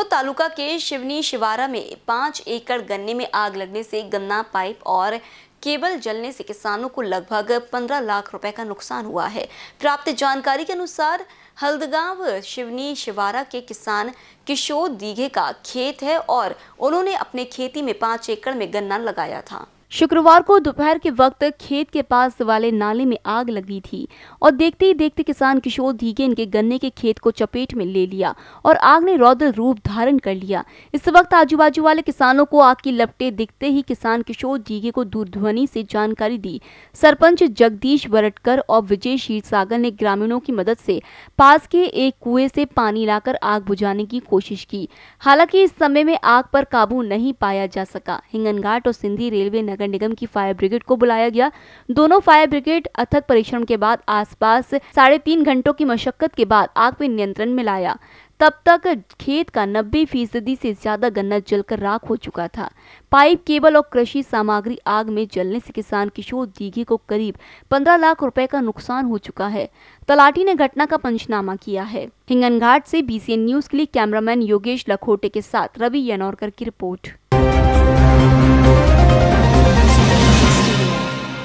जोत तालुका के शिवनी शिवारा में पांच एकड़ गन्ने में आग लगने से गन्ना पाइप और केबल जलने से किसानों को लगभग 15 लाख रुपए का नुकसान हुआ है प्राप्त जानकारी के अनुसार हल्दगांव शिवनी शिवारा के किसान किशोर दीघे का खेत है और उन्होंने अपने खेती में पांच एकड़ में गन्ना लगाया था शुक्रवार को दोपहर के वक्त खेत के पास वाले नाले में आग लगी थी और देखते ही देखते किसान किशोर धीगे इनके गन्ने के खेत को चपेट में ले लिया और आग ने रौद्र रूप धारण कर लिया इस वक्त आजू बाजू वाले किसानों को आग की लपटे दिखते ही किसान किशोर धीगे को दूरध्वनि से जानकारी दी सरपंच जगदीश वरटकर और विजय क्षीरसागर ने ग्रामीणों की मदद से पास के एक कुएं से पानी लाकर आग बुझाने की कोशिश की हालांकि इस समय में आग पर काबू नहीं पाया जा सका हिंगनघाट और सिंधी रेलवे नगर नगर निगम की फायर ब्रिगेड को बुलाया गया दोनों फायर ब्रिगेड अथक परिश्रम के बाद आसपास साढ़े तीन घंटों की मशक्कत के बाद आग पर नियंत्रण में लाया तब तक खेत का नब्बे फीसदी से ज्यादा गन्ना जलकर राख हो चुका था पाइप केबल और कृषि सामग्री आग में जलने से किसान किशोर दीघे को करीब 15 लाख रुपए का नुकसान हो चुका है तलाटी ने घटना का पंचनामा किया है हिंगन घाट से बीसीएन न्यूज के लिए कैमरामैन योगेश लखोटे के साथ रवि यनौरकर की रिपोर्ट